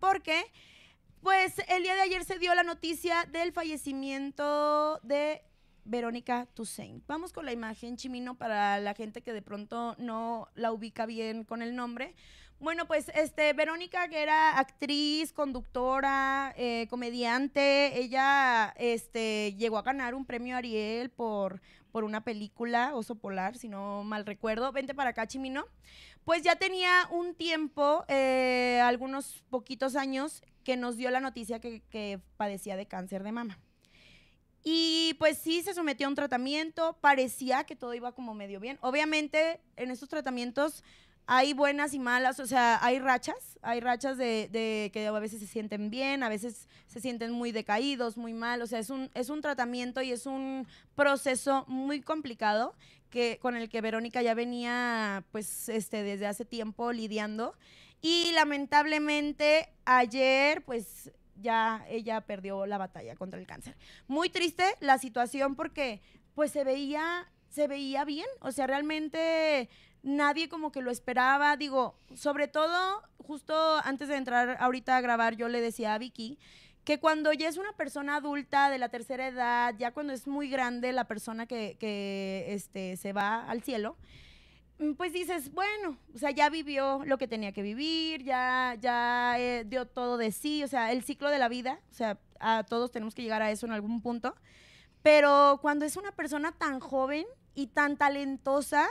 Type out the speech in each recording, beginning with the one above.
porque pues el día de ayer se dio la noticia del fallecimiento de Verónica Toussaint. Vamos con la imagen, Chimino, para la gente que de pronto no la ubica bien con el nombre. Bueno, pues este, Verónica, que era actriz, conductora, eh, comediante, ella este, llegó a ganar un premio Ariel por, por una película, Oso Polar, si no mal recuerdo. Vente para acá, Chimino. Pues ya tenía un tiempo, eh, algunos poquitos años, que nos dio la noticia que, que padecía de cáncer de mama. Y pues sí, se sometió a un tratamiento, parecía que todo iba como medio bien. Obviamente, en estos tratamientos hay buenas y malas, o sea, hay rachas, hay rachas de, que a veces se sienten bien, a veces se sienten muy decaídos, muy mal, o sea, es un, es un tratamiento y es un proceso muy complicado que, con el que Verónica ya venía, pues, este, desde hace tiempo lidiando. Y lamentablemente ayer, pues, ya ella perdió la batalla contra el cáncer. Muy triste la situación porque pues se veía, se veía bien, o sea, realmente nadie como que lo esperaba, digo, sobre todo justo antes de entrar ahorita a grabar yo le decía a Vicky que cuando ya es una persona adulta de la tercera edad, ya cuando es muy grande la persona que, este, se va al cielo, Mm, pues dices, bueno, o sea, ya vivió lo que tenía que vivir, ya, ya eh, dio todo de sí, o sea, el ciclo de la vida, o sea, a todos tenemos que llegar a eso en algún punto. Pero cuando es una persona tan joven y tan talentosa,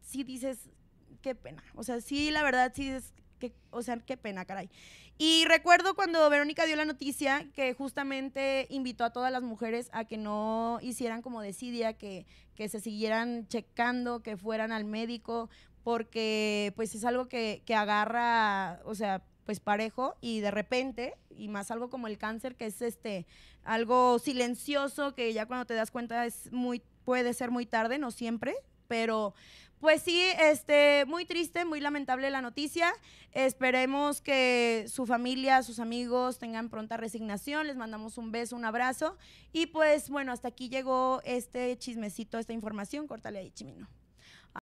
sí dices, qué pena. O sea, sí, la verdad, sí es o sea, qué pena, caray. Y recuerdo cuando Verónica dio la noticia que justamente invitó a todas las mujeres a que no hicieran como decidia, que, que se siguieran checando, que fueran al médico, porque pues es algo que, que agarra, o sea, pues parejo y de repente, y más algo como el cáncer, que es este, algo silencioso, que ya cuando te das cuenta es muy, puede ser muy tarde, no siempre, pero pues sí, este, muy triste, muy lamentable la noticia. Esperemos que su familia, sus amigos tengan pronta resignación. Les mandamos un beso, un abrazo. Y pues bueno, hasta aquí llegó este chismecito, esta información. Córtale ahí, Chimino.